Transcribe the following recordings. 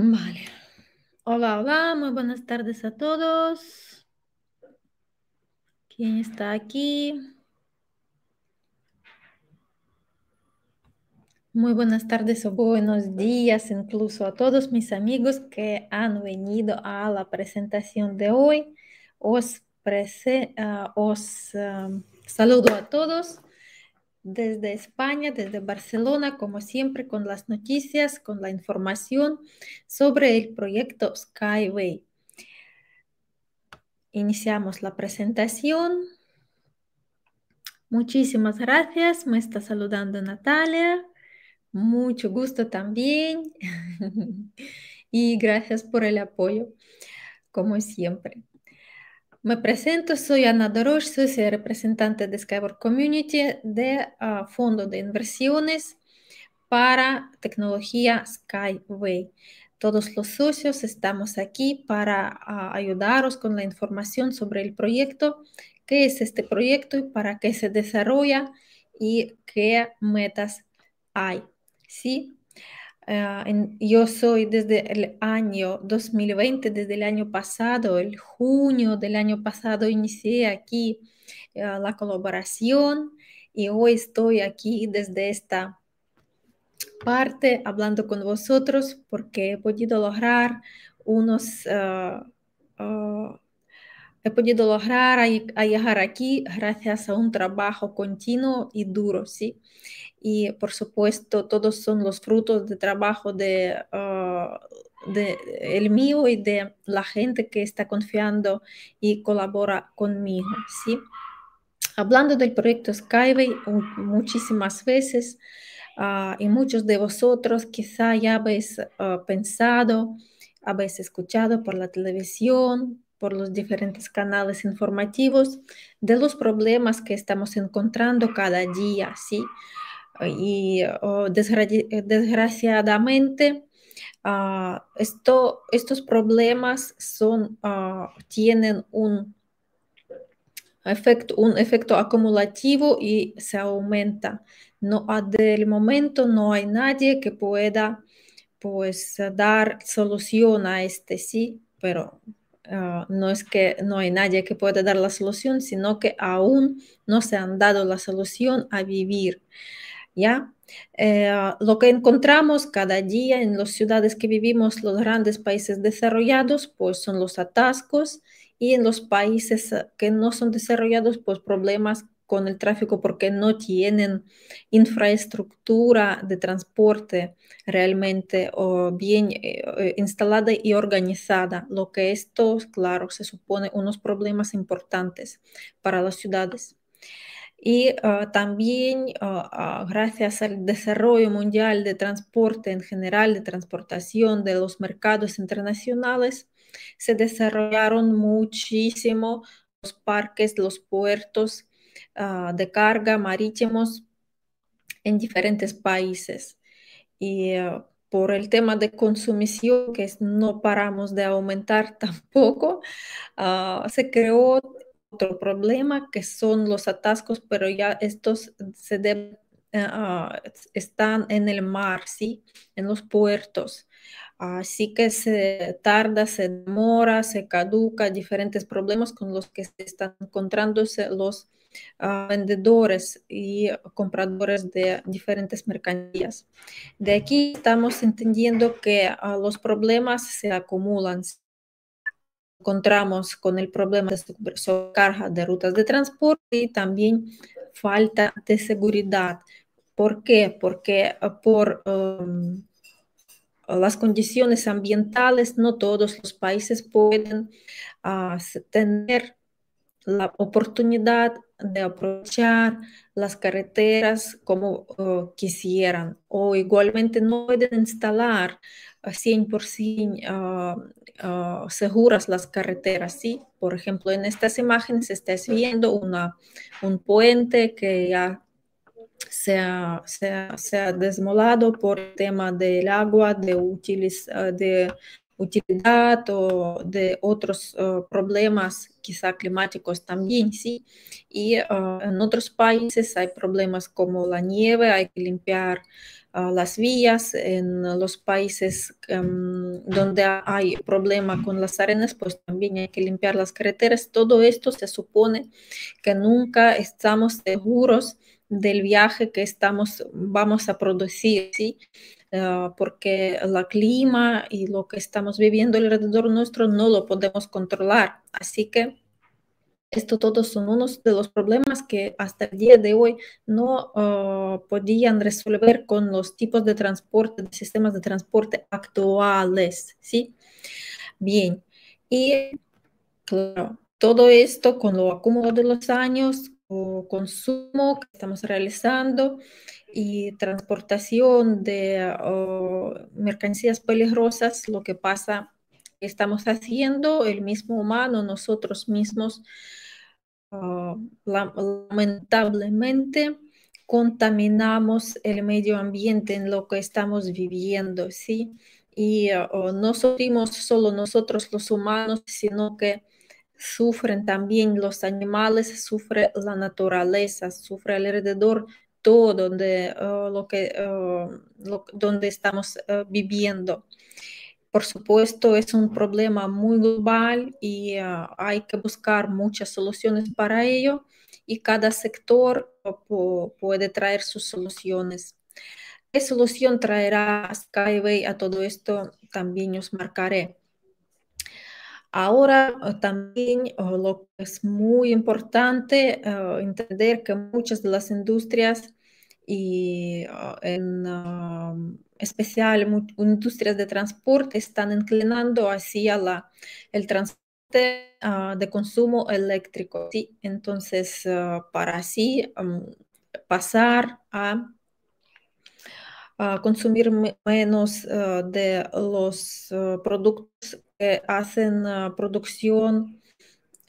Vale. Hola, hola, muy buenas tardes a todos. ¿Quién está aquí? Muy buenas tardes o buenos días incluso a todos mis amigos que han venido a la presentación de hoy. Os, ah, os ah, saludo a todos desde España, desde Barcelona, como siempre, con las noticias, con la información sobre el proyecto Skyway. Iniciamos la presentación. Muchísimas gracias. Me está saludando Natalia. Mucho gusto también. y gracias por el apoyo, como siempre. Me presento, soy Ana Dorosh, soy representante de Skyward Community de ah, Fondo de Inversiones para Tecnología Skyway. Todos los socios estamos aquí para ah, ayudaros con la información sobre el proyecto, qué es este proyecto y para qué se desarrolla y qué metas hay. Sí, Ah, yo soy desde el año 2020, desde el año pasado, el junio del año pasado, inicié aquí ah, la colaboración y hoy estoy aquí desde esta parte hablando con vosotros porque he podido lograr unos... Ah, he podido lograr llegar aquí gracias a un trabajo continuo y duro, ¿sí? y por supuesto todos son los frutos de trabajo de, ah, de el mío y de la gente que está confiando y colabora conmigo, ¿sí? Hablando del proyecto Skyway muchísimas veces ah, y muchos de vosotros quizá ya habéis ah, pensado, habéis escuchado por la televisión, por los diferentes canales informativos de los problemas que estamos encontrando cada día, ¿sí? sí y oh, eh, desgraciadamente ah, estos problemas son, ah, tienen un efecto, un efecto acumulativo y se aumenta. No, del momento no hay nadie que pueda pues dar solución a este sí, pero ah, no es que no hay nadie que pueda dar la solución, sino que aún no se han dado la solución a vivir ¿ya? Eh, lo que encontramos cada día en las ciudades que vivimos, los grandes países desarrollados, pues son los atascos y en los países eh, que no son desarrollados, pues problemas con el tráfico porque no tienen infraestructura de transporte realmente bien eh, instalada y organizada, lo que esto, claro, se supone unos problemas importantes para las ciudades. Y ah, también, ah, ah, gracias al desarrollo mundial de transporte en general, de transportación de los mercados internacionales, se desarrollaron muchísimo los parques, los puertos de carga marítimos en diferentes países. Y por el tema de consumición, que no paramos de aumentar tampoco, se creó otro problema que son los atascos, pero ya estos se deben eh, ah, están en el mar, ¿sí? en los puertos. Así que se tarda, se demora, se caduca, diferentes problemas con los que se están encontrándose los ah, vendedores y compradores de diferentes mercancías. De aquí estamos entendiendo que ah, los problemas se acumulan, encontramos con el problema de sobrecarga de rutas de transporte y también falta de seguridad. ¿Por qué? Porque eh, por um, las condiciones ambientales no todos los países pueden ah, tener la oportunidad de aprovechar las carreteras como quisieran o igualmente no pueden instalar 100% ah, ah, seguras las carreteras. ¿sí? Por ejemplo, en estas imágenes estás viendo una, un puente que ya se ha, desmolado por tema del agua, de útiles, de utilidad o de otros eh, problemas, quizá climáticos también, sí. Y eh, en otros países hay problemas como la nieve, hay que limpiar eh, las vías. En los países em, donde hay problema con las arenas, pues también hay que limpiar las carreteras. Todo esto se supone que nunca estamos seguros del viaje que estamos, vamos a producir, ¿sí? Ah, porque la clima y lo que estamos viviendo alrededor nuestro no lo podemos controlar. Así que esto todos son unos de los problemas que hasta el día de hoy no ah, podían resolver con los tipos de transporte, de sistemas de transporte actuales, ¿sí? Bien, y claro, todo esto con lo acumulado de los años, consumo que estamos realizando y transportación de mercancías peligrosas, lo que pasa estamos haciendo el mismo humano, nosotros mismos, ah, lamentablemente contaminamos el medio ambiente en lo que estamos viviendo, ¿sí? Y ah, no somos solo nosotros los humanos, sino que sufren también los animales, sufre la naturaleza, sufre alrededor todo eh, lo que, eh, donde estamos eh, viviendo. Por supuesto, es un problema muy global y hay que buscar muchas soluciones para ello y cada sector puede traer sus soluciones. ¿Qué solución traerá Skyway a todo esto? También os marcaré. Ahora eh, también eh, lo es muy importante eh, entender que muchas de las industrias y en especial industrias de transporte están inclinando hacia la, el transporte ah, de consumo eléctrico. ¿sí? Entonces, para así pasar a consumir menos de los productos hacen ah, producción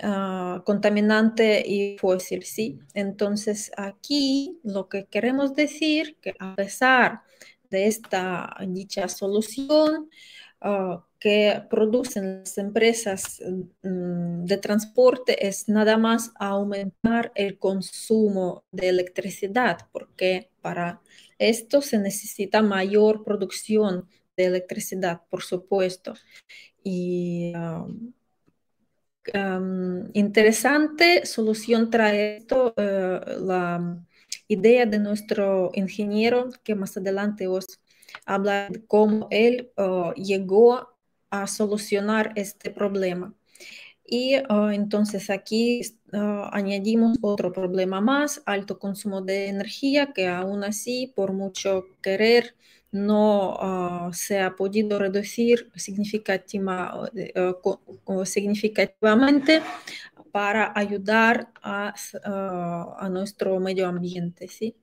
ah, contaminante y fósil, ¿sí? Entonces, aquí lo que queremos decir que a pesar de esta dicha solución ah, que producen las empresas mm, de transporte es nada más aumentar el consumo de electricidad, porque para esto se necesita mayor producción de electricidad, por supuesto. Y interesante solución trae esto, eh, la idea de nuestro ingeniero, que más adelante os habla de cómo él eh, llegó a solucionar este problema. Y eh, entonces aquí añadimos otro problema más, alto consumo de energía, que aún así, por mucho querer, no se ha podido reducir significativamente para ayudar a, nuestro medio ambiente. ¿sí?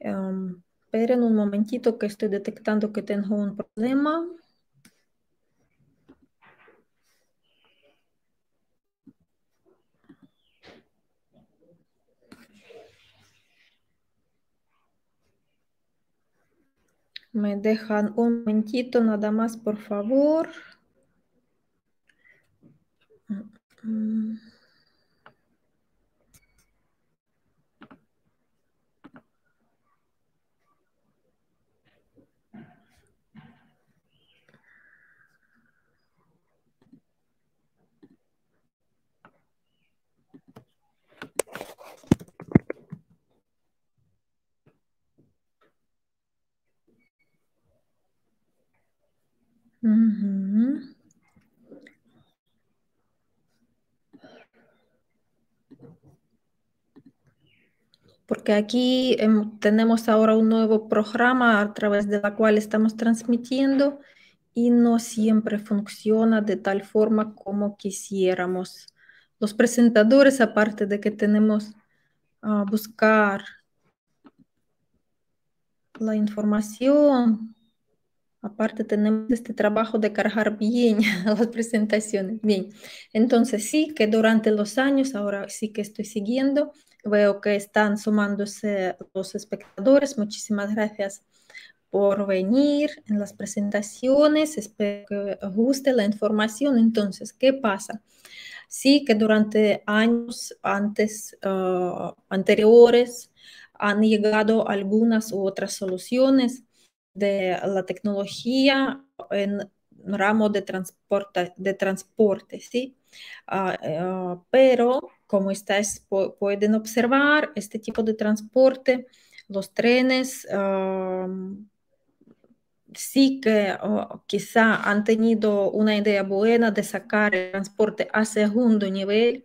esperen un momentito que estoy detectando que tengo un problema. Me dejan un momentito nada más, por favor. Mm, mm, mm. Porque aquí em, tenemos ahora un nuevo programa a través de la cual estamos transmitiendo y no siempre funciona de tal forma como quisiéramos. Los presentadores, aparte de que tenemos a ah, buscar la información, Aparte tenemos este trabajo de cargar bien las presentaciones. Bien, entonces sí que durante los años, ahora sí que estoy siguiendo, veo que están sumándose los espectadores. Muchísimas gracias por venir en las presentaciones. Espero que guste la información. Entonces, ¿qué pasa? Sí que durante años antes, ah, anteriores han llegado algunas u otras soluciones de la tecnología en ramo de transporte, de transporte ¿sí? Ah, eh, ah, pero, como ustedes pueden observar, este tipo de transporte, los trenes, ah, sí que quizá han tenido una idea buena de sacar el transporte a segundo nivel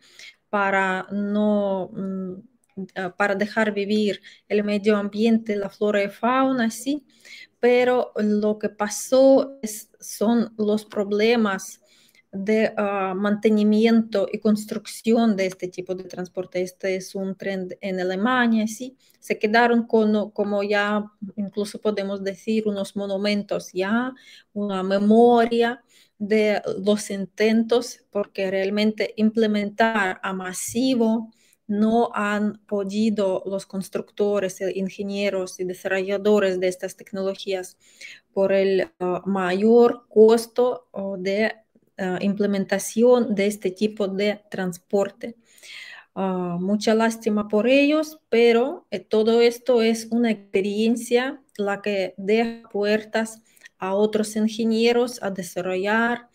para no... Mm, Ah, para dejar vivir el medio ambiente, la flora y fauna, sí, pero lo que pasó es, son los problemas de ah, mantenimiento y construcción de este tipo de transporte. Este es un trend en Alemania, sí. Se quedaron con, como ya incluso podemos decir, unos monumentos ya, una memoria de los intentos, porque realmente implementar a masivo no han podido los constructores, eh, ingenieros y desarrolladores de estas tecnologías por el ah, mayor costo oh, de ah, implementación de este tipo de transporte. Ah, mucha lástima por ellos, pero eh, todo esto es una experiencia la que deja puertas a otros ingenieros a desarrollar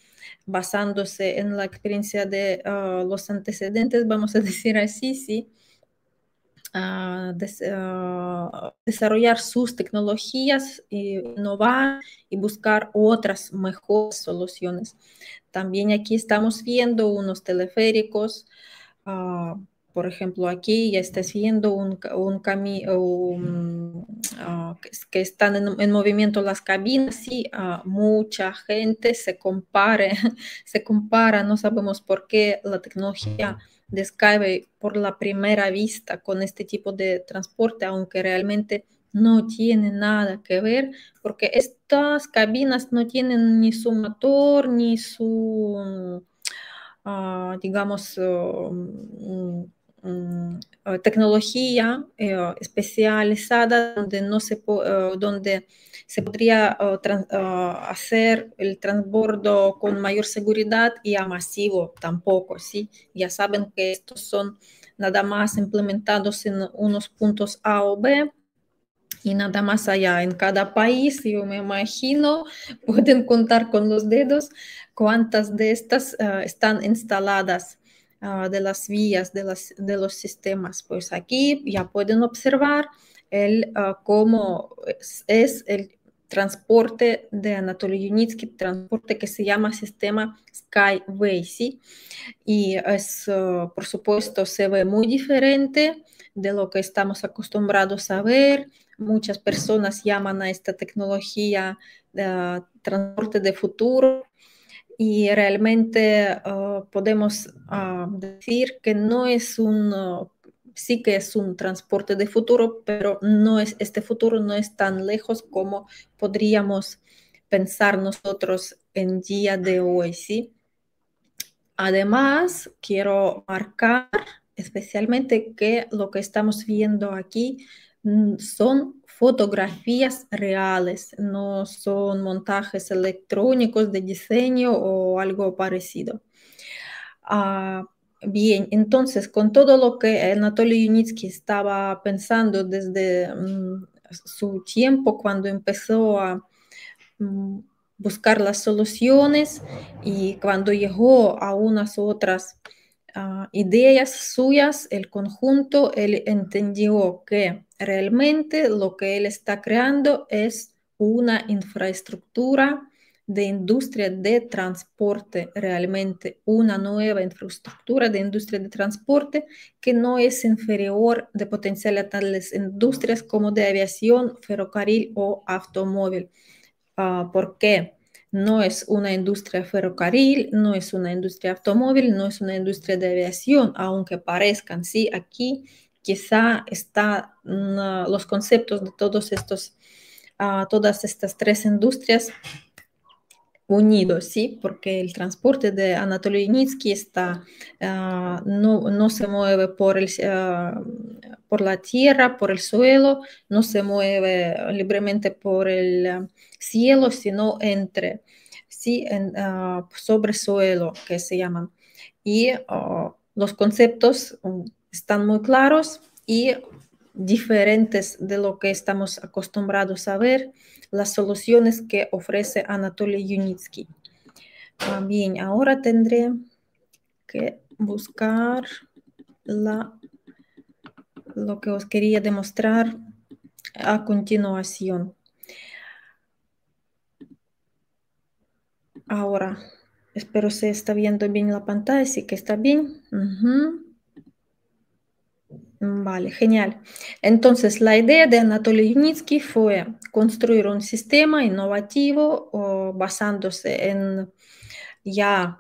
basándose en la experiencia de ah, los antecedentes, vamos a decir así, sí, ah, desarrollar sus tecnologías, innovar y buscar otras mejores soluciones. También aquí estamos viendo unos teleféricos. Ah, por ejemplo, aquí ya está viendo un, camino ah, que, están en, movimiento las cabinas y ah, mucha gente se compare, se compara, no sabemos por qué la tecnología de Skyway por la primera vista con este tipo de transporte, aunque realmente no tiene nada que ver, porque estas cabinas no tienen ni su motor, ni su, ah, digamos, oh, mm, Mm, eh, tecnología eh, especializada donde no se eh, donde se podría hacer el transbordo con mayor seguridad y a masivo tampoco, ¿sí? Ya saben que estos son nada más implementados en unos puntos A o B, y nada más allá. En cada país, yo me imagino, pueden contar con los dedos cuántas de estas están instaladas Ah, de las vías de, los sistemas. Pues aquí ya pueden observar ah, cómo es, el transporte de Anatoly Unitsky, transporte que se llama sistema Skyway, Y es, ah, por supuesto, se ve muy diferente de lo que estamos acostumbrados a ver. Muchas personas llaman a esta tecnología transporte de futuro, y realmente ah, podemos ah, decir que no es un, ah, sí que es un transporte de futuro, pero no es, este futuro no es tan lejos como podríamos pensar nosotros en día de hoy, ¿sí? Además, quiero marcar especialmente que lo que estamos viendo aquí mm, son fotografías reales, no son montajes electrónicos de diseño o algo parecido. Ah, bien, entonces, con todo lo que Anatoly Yunitsky estaba pensando desde mm, su tiempo cuando empezó a mm, buscar las soluciones y cuando llegó a unas otras Ah, ideas suyas, el conjunto, él entendió que realmente lo que él está creando es una infraestructura de industria de transporte, realmente una nueva infraestructura de industria de transporte que no es inferior de potencial a tales industrias como de aviación, ferrocarril o automóvil. Ah, ¿Por qué? no es una industria ferrocarril, no es una industria automóvil, no es una industria de aviación, aunque parezcan, sí, aquí quizá están los conceptos de todos estos, ah, todas estas tres industrias unidos, ¿sí? porque el transporte de Anatoly Nitsky está, ah, no, se mueve por, el, ah, por la tierra, por el suelo, no se mueve libremente por el ah, cielo, sino entre, ¿sí? En, sobre suelo, que se llaman. Y los conceptos mm, están muy claros y diferentes de lo que estamos acostumbrados a ver, las soluciones que ofrece Anatoly Yunitsky. Bien, ahora tendré que buscar la, lo que os quería demostrar a continuación. Ahora, espero se está viendo bien la pantalla, sí que está bien. Vale, genial. Entonces, la idea de Anatoly Yunitsky fue construir un sistema innovativo basándose en ya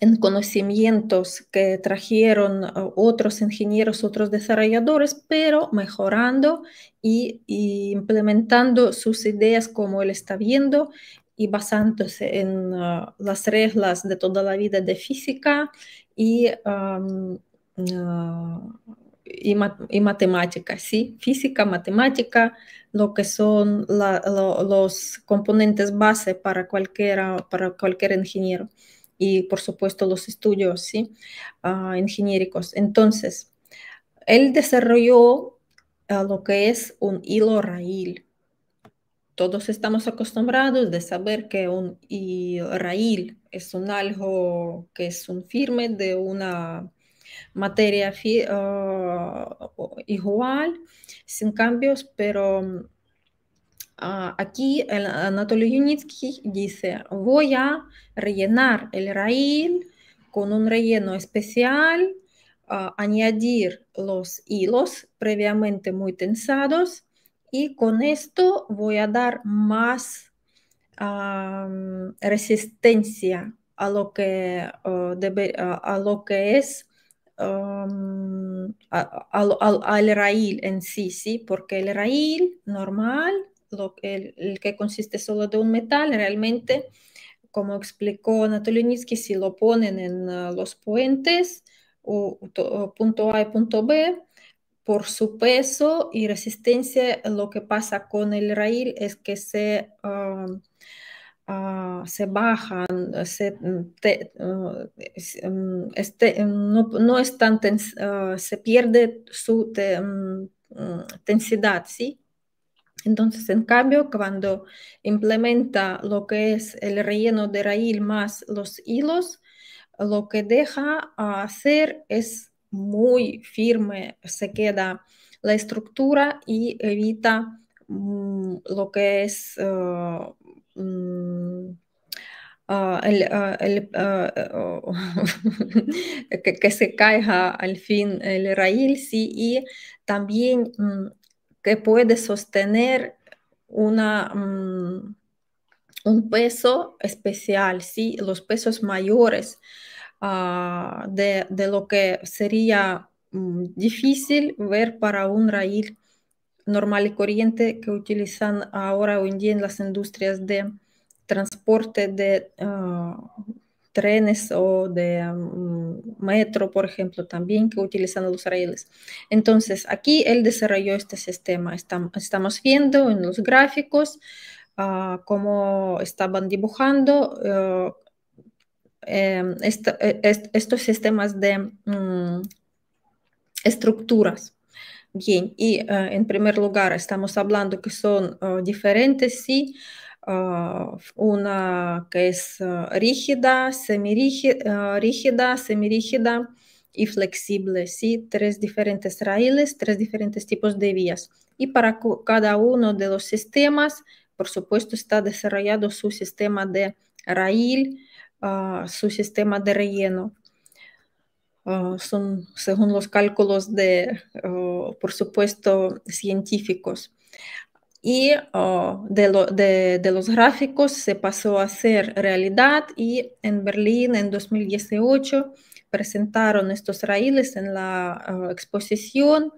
en conocimientos que trajeron eh, otros ingenieros, otros desarrolladores, pero mejorando y, implementando sus ideas como él está viendo y basándose en eh, las reglas de toda la vida de física y eh, y, matemáticas, ¿sí? Física, matemática, lo que son los componentes base para, cualquiera, para cualquier ingeniero y por supuesto los estudios ¿sí? Ah, ingeniericos. Entonces, él desarrolló ah, lo que es un hilo raíl. Todos estamos acostumbrados de saber que un raíl es un algo que es un firme de una materia ah, igual, sin cambios, pero ah, aquí Anatoly Yunitsky dice, voy a rellenar el raíl con un relleno especial, ah, añadir los hilos previamente muy tensados y con esto voy a dar más resistencia a lo que, a lo que es al, raíl en sí, sí, porque el raíl normal, el, que consiste solo de un metal, realmente, como explicó Anatoly Nitsky, si lo ponen en ah, los puentes, o, punto A y punto B, por su peso y resistencia, lo que pasa con el raíl es que se, Ah, se bajan, se, mm, mm, mm, este, no, no tan ah, se pierde su tensidad, ¿sí? Entonces, en cambio, cuando implementa lo que es el relleno de raíz más los hilos, lo que deja hacer es muy firme, se queda la estructura y evita lo que es ah, que, se caiga al fin el raíl, sí, y también mm, que puede sostener una, mm, un peso especial, sí, los pesos mayores ah, de, lo que sería mm, difícil ver para un raíl normal y corriente que utilizan ahora hoy en día en las industrias de transporte de ah, trenes o de mm, metro, por ejemplo, también que utilizan los raíles. Entonces, aquí él desarrolló este sistema. Estamos, viendo en los gráficos ah, cómo estaban dibujando ah, em, e, estos sistemas de mm, estructuras. Bien, y en primer lugar estamos hablando que son э, diferentes, sí. Э, una que es э, rígida, eh, rígida, semirígida y flexible, sí. Tres diferentes raíles, tres diferentes tipos de vías. Y para cada uno de los sistemas, por supuesto, está desarrollado su sistema de raíl, eh, su sistema de relleno. Ah, son según los cálculos de, oh, por supuesto, científicos. Y oh, de, los gráficos se pasó a ser realidad y en Berlín en 2018 presentaron estos raíles en la oh, exposición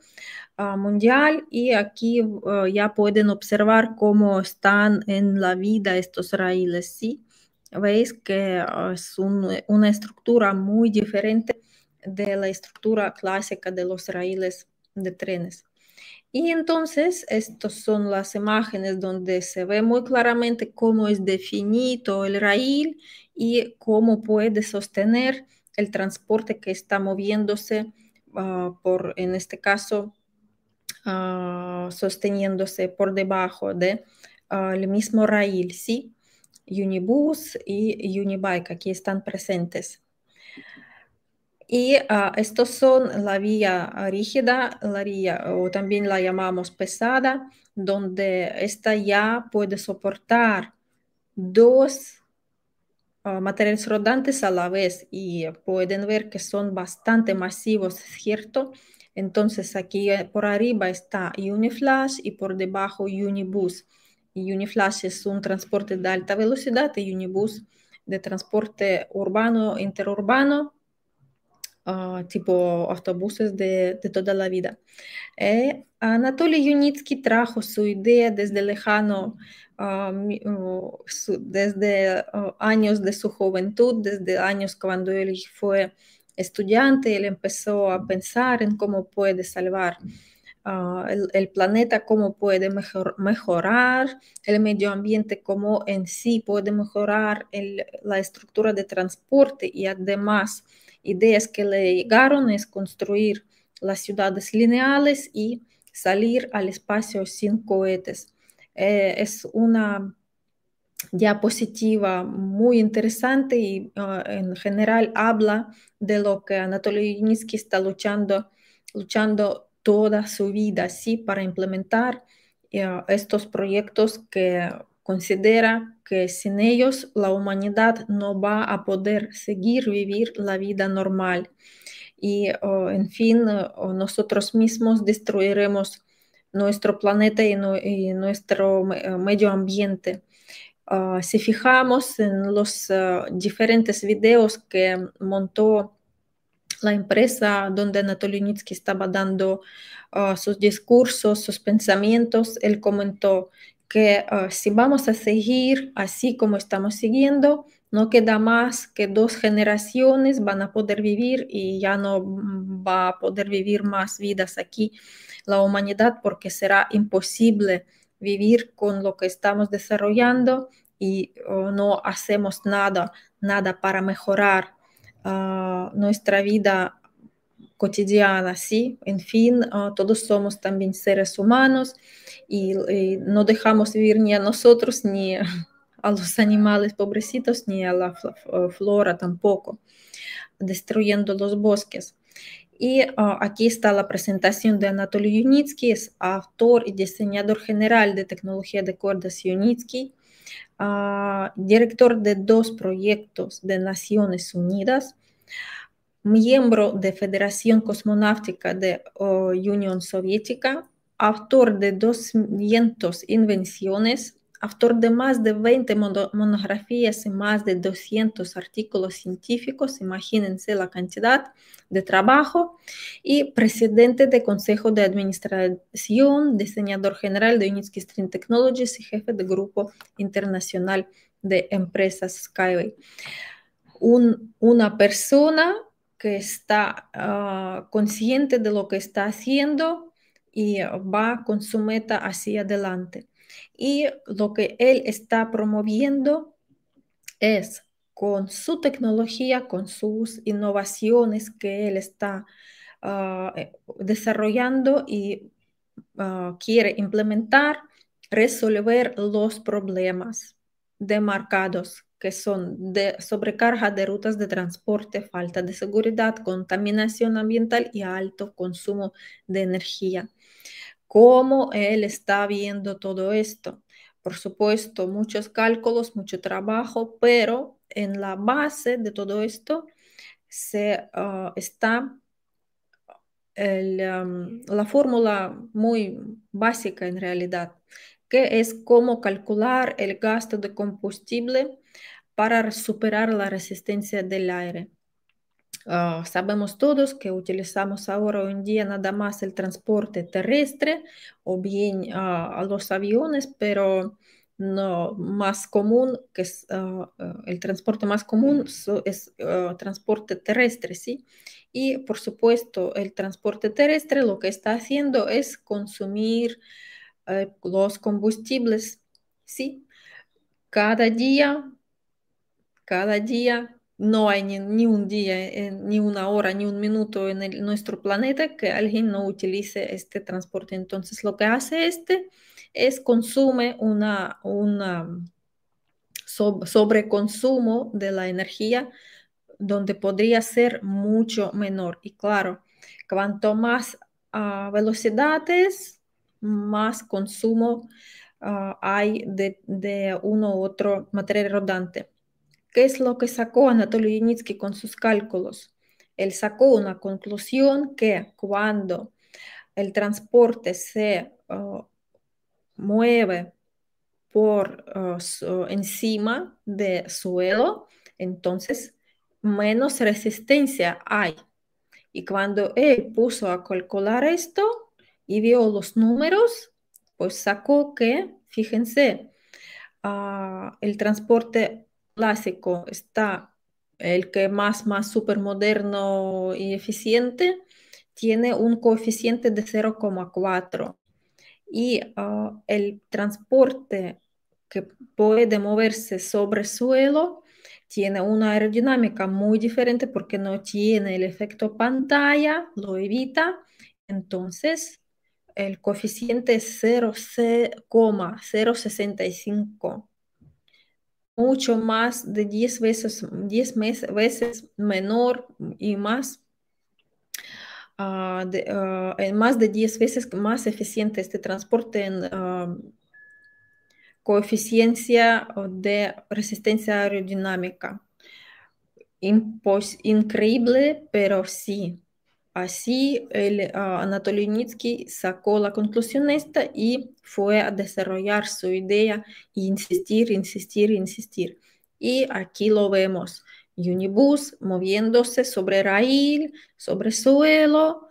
ah, mundial y aquí ya pueden observar cómo están en la vida estos raíles. ¿sí? Veis que es una estructura muy diferente de la estructura clásica de los raíles de trenes. Y entonces, estas son las imágenes donde se ve muy claramente cómo es definido el raíl y cómo puede sostener el transporte que está moviéndose ah, por, en este caso, ah, sosteniéndose por debajo del de, ah, el mismo raíl, ¿sí? Unibus y Unibike, aquí están presentes. Y estos son la vía rígida, la vía, o también la llamamos pesada, donde esta ya puede soportar dos ah, materiales rodantes a la vez y pueden ver que son bastante masivos, ¿cierto? Entonces aquí eh, por arriba está Uniflash y por debajo Unibus. Uniflash es un transporte de alta velocidad y Unibus de transporte urbano, interurbano tipo autobuses de, toda la vida. Anatoly Yunitsky trajo su idea desde lejano, desde años de su juventud, desde años cuando él fue estudiante, él empezó a pensar en cómo puede salvar el, planeta, cómo puede mejorar, el medio ambiente, cómo en sí puede mejorar la estructura de transporte y además ideas que le llegaron es construir las ciudades lineales y salir al espacio sin cohetes. Eh, es una diapositiva muy interesante y ah, en general habla de lo que Anatoly Yunitsky está luchando, luchando toda su vida, sí, para implementar eh, estos proyectos que considera que sin ellos la humanidad no va a poder seguir vivir la vida normal y, oh, en fin, oh, nosotros mismos destruiremos nuestro planeta y, nuestro eh, medio ambiente. Ah, si fijamos en los ah, diferentes videos que montó la empresa donde Anatoly Nitsky estaba dando ah, sus discursos, sus pensamientos, él comentó que ah, si vamos a seguir así como estamos siguiendo, no queda más que dos generaciones van a poder vivir y ya no mm, va a poder vivir más vidas aquí la humanidad porque será imposible vivir con lo que estamos desarrollando y no hacemos nada, nada para mejorar ah, nuestra vida cotidiana, ¿sí? En fin, ah, todos somos también seres humanos y, no dejamos vivir ni a nosotros, ni a los animales pobrecitos, ni a la flora tampoco, destruyendo los bosques. Y ah, aquí está la presentación de Anatoly Yunitsky, es autor y diseñador general de tecnología de cordas Yunitsky, ah, director de dos proyectos de Naciones Unidas, miembro de Federación Cosmonáutica de Unión Soviética, autor de 200 invenciones, autor de más de 20 monografías y más de 200 artículos científicos, imagínense la cantidad de trabajo, y presidente de Consejo de Administración, diseñador general de Unitsky Stream Technologies y jefe del Grupo Internacional de Empresas Skyway. una persona que está ah, consciente de lo que está haciendo y va con su meta hacia adelante. Y lo que él está promoviendo es con su tecnología, con sus innovaciones que él está ah, eh, desarrollando y ah, quiere implementar, resolver los problemas demarcados que son de sobrecarga de rutas de transporte, falta de seguridad, contaminación ambiental y alto consumo de energía. ¿Cómo él está viendo todo esto? Por supuesto, muchos cálculos, mucho trabajo, pero en la base de todo esto se, ah, está la fórmula muy básica en realidad, que es cómo calcular el gasto de combustible para superar la resistencia del aire. Ah, sabemos todos que utilizamos ahora hoy en día nada más el transporte terrestre o bien ah, a los aviones, pero no más común, que es ah, el transporte más común es transporte terrestre, ¿sí? Y por supuesto, el transporte terrestre lo que está haciendo es consumir eh, los combustibles, ¿sí? Cada día cada día. No hay ni, un día, eh, ni una hora, ni un minuto en nuestro planeta que alguien no utilice este transporte. Entonces, lo que hace este es consume una, una sobreconsumo de la energía donde podría ser mucho menor. Y claro, cuanto más ah, velocidades, más consumo ah, hay de, de, uno u otro material rodante. ¿Qué es lo que sacó Anatoly Yanitsky con sus cálculos? Él sacó una conclusión que cuando el transporte se uh, mueve por uh, encima de suelo, entonces menos resistencia hay. Y cuando él puso a calcular esto y vio los números, pues sacó que, fíjense, uh, el transporte clásico está el que más, más súper moderno y eficiente, tiene un coeficiente de 0,4. Y ah, el transporte que puede moverse sobre suelo tiene una aerodinámica muy diferente porque no tiene el efecto pantalla, lo evita. Entonces, el coeficiente es 0,065 mucho más de 10 veces, 10 veces menor y más, uh, de, ah, más de 10 veces más eficiente este transporte en ah, coeficiencia de resistencia aerodinámica. increíble, pero sí. Así, el ah, Anatoly Nitsky sacó la conclusionista y fue a desarrollar su idea e insistir, insistir, insistir. Y aquí lo vemos, Unibus moviéndose sobre raíl, sobre suelo,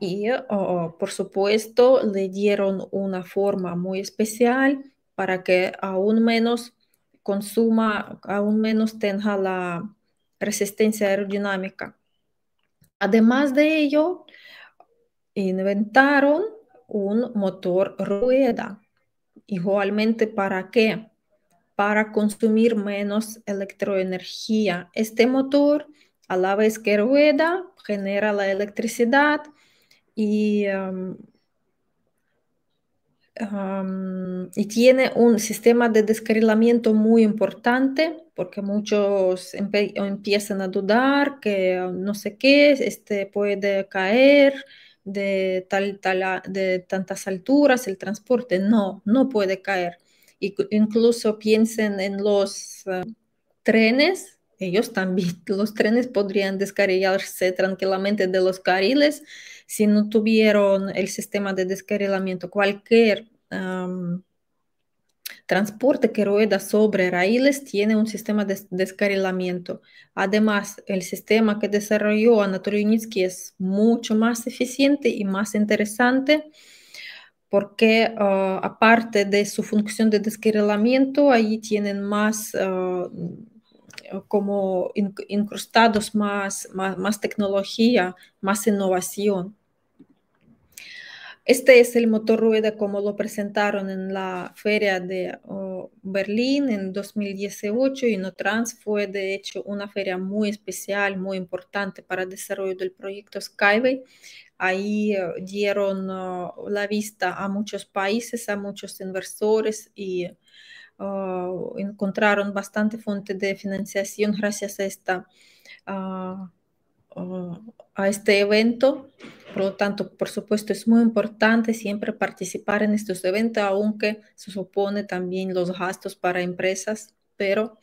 y oh, oh, por supuesto le dieron una forma muy especial para que aún menos consuma, aún menos tenga la resistencia aerodinámica. Además de ello, inventaron un motor rueda, igualmente para qué? Para consumir menos electroenergía. Este motor, a la vez que rueda, genera la electricidad y em, y tiene un sistema de descarrilamiento muy importante porque muchos empiezan a dudar que um, no sé qué, este puede caer de, tal, tal, de tantas alturas el transporte. No, no puede caer. Y incluso piensen en los um, trenes ellos también, los trenes podrían descarrilarse tranquilamente de los carriles si no tuvieron el sistema de descarrilamiento. Cualquier transporte que rueda sobre raíles tiene un sistema de descarrilamiento. Además, el sistema que desarrolló Anatoly Unitsky es mucho más eficiente y más interesante porque ah, aparte de su función de descarrilamiento, ahí tienen más... Ah, como incrustados más, más, tecnología, más innovación. Este es el motor rueda como lo presentaron en la feria de Berlín en 2018 y Notrans fue de hecho una feria muy especial, muy importante para el desarrollo del proyecto Skyway. Ahí eh, dieron eh, la vista a muchos países, a muchos inversores y Ah, encontraron bastante fuente de financiación gracias a, esta, ah, ah, a este evento. Por lo tanto, por supuesto, es muy importante siempre participar en estos eventos, aunque se supone también los gastos para empresas, pero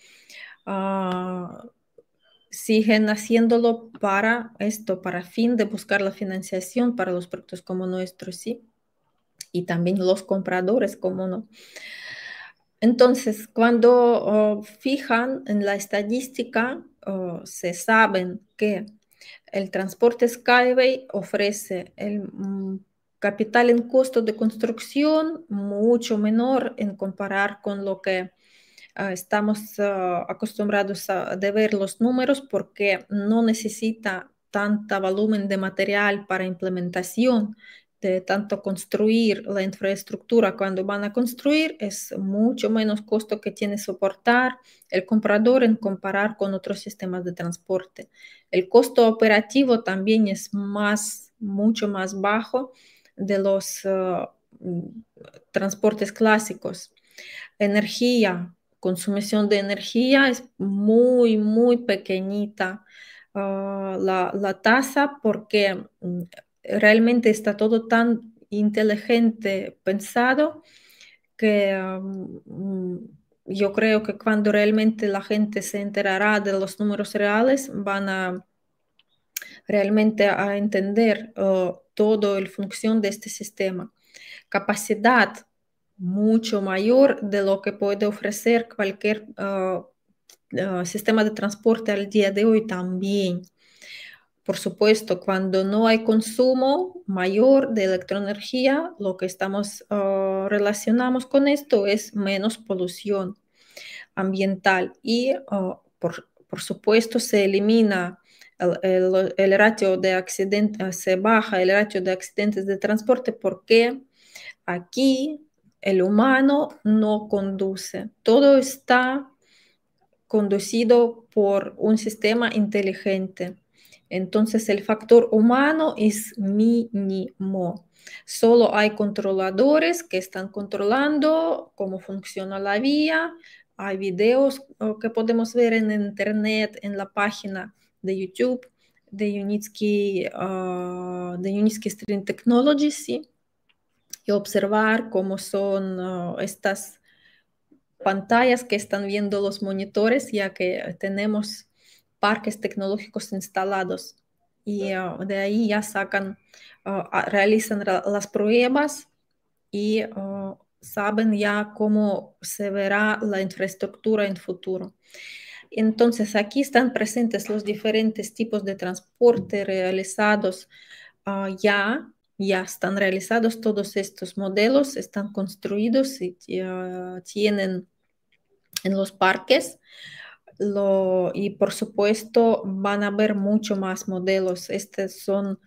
siguen haciéndolo para esto, para fin de buscar la financiación para los productos como nuestros, sí. Y también los compradores, como no. Entonces, cuando oh, fijan en la estadística, oh, se saben que el transporte Skyway ofrece el mm, capital en costo de construcción mucho menor en comparar con lo que ah, estamos ah, acostumbrados a ver los números porque no necesita tanto volumen de material para implementación de este, tanto construir la infraestructura cuando van a construir, es mucho menos costo que tiene soportar el comprador en comparar con otros sistemas de transporte. El costo operativo también es más, mucho más bajo de los ah, transportes clásicos. Energía, consumición de energía es muy, muy pequeñita. Ah, la, la tasa porque mm, realmente está todo tan inteligente pensado que mm, yo creo que cuando realmente la gente se enterará de los números reales van a realmente a entender todo el función de este sistema. Capacidad mucho mayor de lo que puede ofrecer cualquier ah, ah, sistema de transporte al día de hoy también. Por supuesto, cuando no hay consumo mayor de electroenergía, lo que estamos ah, relacionamos con esto es menos polución ambiental y, ah, por, supuesto, se elimina el ratio de accidentes, ah, se baja el ratio de accidentes de transporte porque aquí el humano no conduce. Todo está conducido por un sistema inteligente entonces el factor humano es mínimo. Solo hay controladores que están controlando cómo funciona la vía. Hay videos que podemos ver en internet, en la página de YouTube de Unitsky, ah, de Stream Technologies y observar cómo son ah, estas pantallas que están viendo los monitores, ya que tenemos parques tecnológicos instalados y ah, de ahí ya sacan, ah, realizan las pruebas y ah, saben ya cómo se verá la infraestructura en futuro. Entonces, aquí están presentes los diferentes tipos de transporte realizados ya, ya están realizados todos estos modelos, están construidos y tienen en los parques y por supuesto van a haber mucho más modelos. Estos son,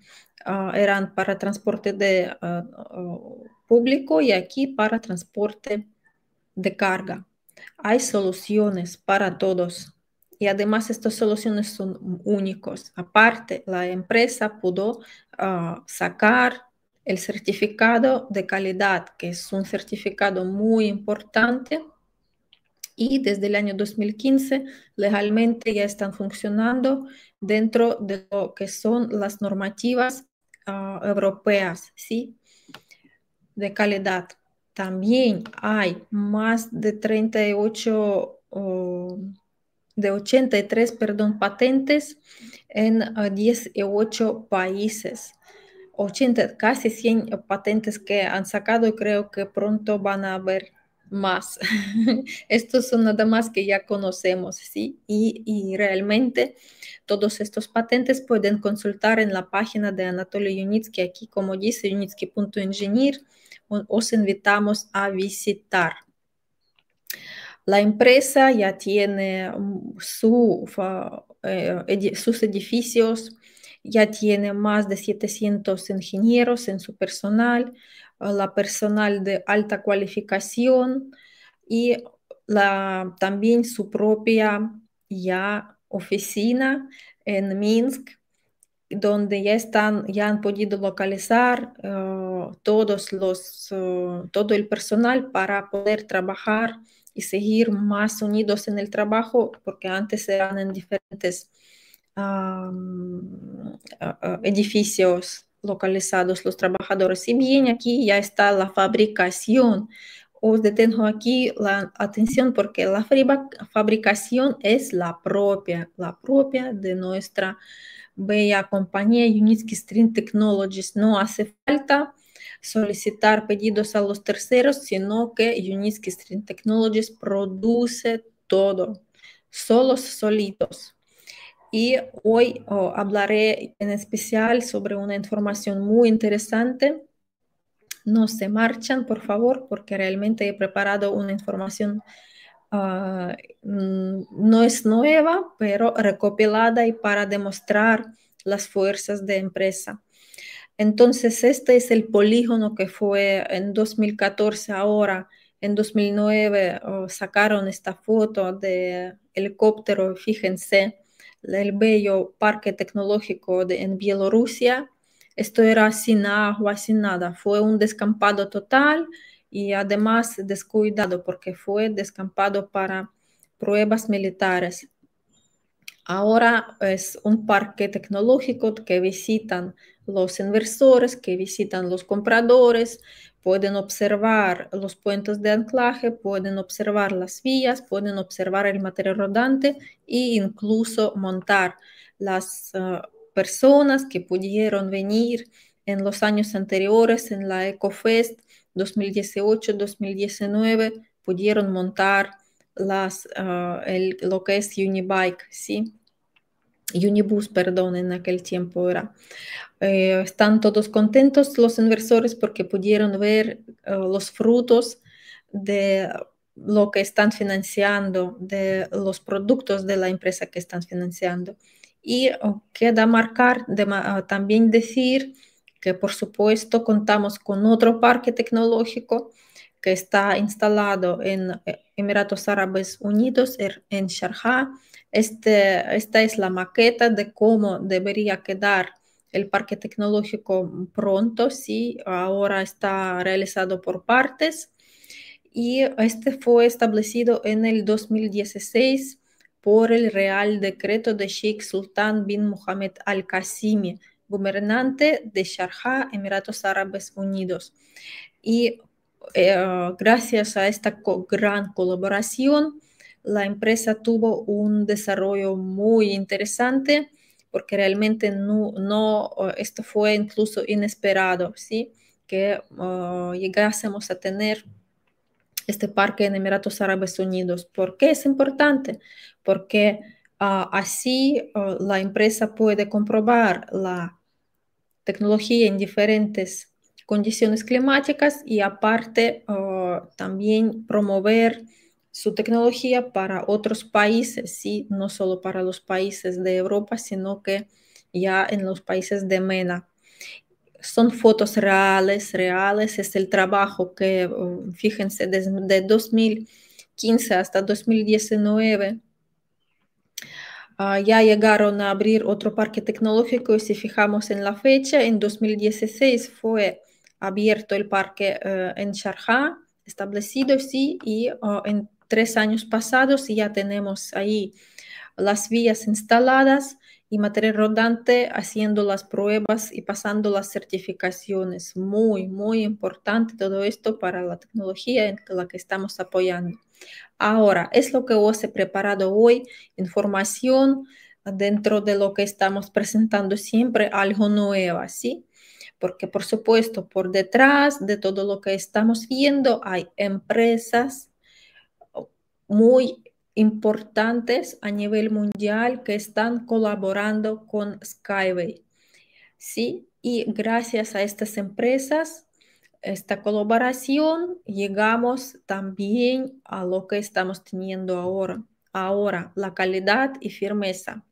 ah, eran para transporte de ah, público y aquí para transporte de carga. Hay soluciones para todos y además estas soluciones son únicos. Aparte, la empresa pudo ah, sacar el certificado de calidad, que es un certificado muy importante y desde el año 2015 legalmente ya están funcionando dentro de lo que son las normativas ah, europeas, ¿sí? De calidad. También hay más de 38, de 83, perdón, patentes en 18 ah, países. 80, casi 100 patentes que han sacado y creo que pronto van a haber más. estos son nada más que ya conocemos, ¿sí? Y, realmente todos estos patentes pueden consultar en la página de Anatoly Yunitsky, aquí como dice unitsky.engineer. os invitamos a visitar. La empresa ya tiene mm, eh, sus edificios, ya tiene más de 700 ingenieros en su personal, la personal de alta cualificación y la, también su propia ya oficina en Minsk, donde ya, están, ya han podido localizar ah, todos los, ah, todo el personal para poder trabajar y seguir más unidos en el trabajo, porque antes eran en diferentes ah, edificios localizados los trabajadores. Y bien aquí ya está la fabricación, os detengo aquí la atención porque la fabricación es la propia, la propia de nuestra bella compañía Unitsky String Technologies. No hace falta solicitar pedidos a los terceros, sino que Unitsky String Technologies produce todo, solos, solitos y hoy oh, hablaré en especial sobre una información muy interesante. No se marchan, por favor, porque realmente he preparado una información ah, mm, no es nueva, pero recopilada y para demostrar las fuerzas de empresa. Entonces, este es el polígono que fue en 2014 ahora. En 2009 sacaron esta foto de helicóptero, fíjense, el bello parque tecnológico en Bielorrusia. Esto era sin agua, sin nada. Fue un descampado total y además descuidado porque fue descampado para pruebas militares. Ahora es un parque tecnológico que visitan los inversores, que visitan los compradores, pueden observar los puentes de anclaje, pueden observar las vías, pueden observar el material rodante e incluso montar las eh, personas que pudieron venir en los años anteriores en la EcoFest 2018-2019, pudieron montar las, eh, lo que es Unibike, ¿sí? Unibus, perdón, en aquel tiempo era. Eh, están todos contentos los inversores porque pudieron ver eh, los frutos de lo que están financiando, de los productos de la empresa que están financiando. Y oh, queda marcar, ah, también decir que por supuesto contamos con otro parque tecnológico que está instalado en eh, Emiratos Árabes Unidos, er, en Sharjah, este, esta es la maqueta de cómo debería quedar el parque tecnológico pronto, si ahora está realizado por partes y este fue establecido en el 2016 por el Real Decreto de Sheikh Sultan bin Mohammed al-Qasimi, gobernante de Sharjah, Emiratos Árabes Unidos. Y eh, gracias a esta gran colaboración, la empresa tuvo un desarrollo muy interesante porque realmente no, esto fue incluso inesperado, ¿sí? que llegásemos a tener este parque en Emiratos Árabes Unidos. ¿Por qué es importante? Porque ah, así la empresa puede comprobar la tecnología en diferentes condiciones climáticas y aparte también promover su tecnología para otros países, ¿sí? no solo para los países de Europa, sino que ya en los países de MENA. Son fotos reales, reales, es el trabajo que, um, fíjense, desde 2015 hasta 2019 ah, ya llegaron a abrir otro parque tecnológico y si fijamos en la fecha, en 2016 fue abierto el parque eh, en Sharjah, establecido, sí, y ah, en tres años pasados y ya tenemos ahí las vías instaladas y material rodante haciendo las pruebas y pasando las certificaciones. Muy, muy importante todo esto para la tecnología en la que estamos apoyando. Ahora, es lo que os he preparado hoy, información dentro de lo que estamos presentando siempre, algo nuevo, ¿sí? Porque, por supuesto, por detrás de todo lo que estamos viendo hay empresas, muy importantes a nivel mundial que están colaborando con Skyway. ¿sí? Y gracias a estas empresas, esta colaboración, llegamos también a lo que estamos teniendo ahora, ahora la calidad y firmeza.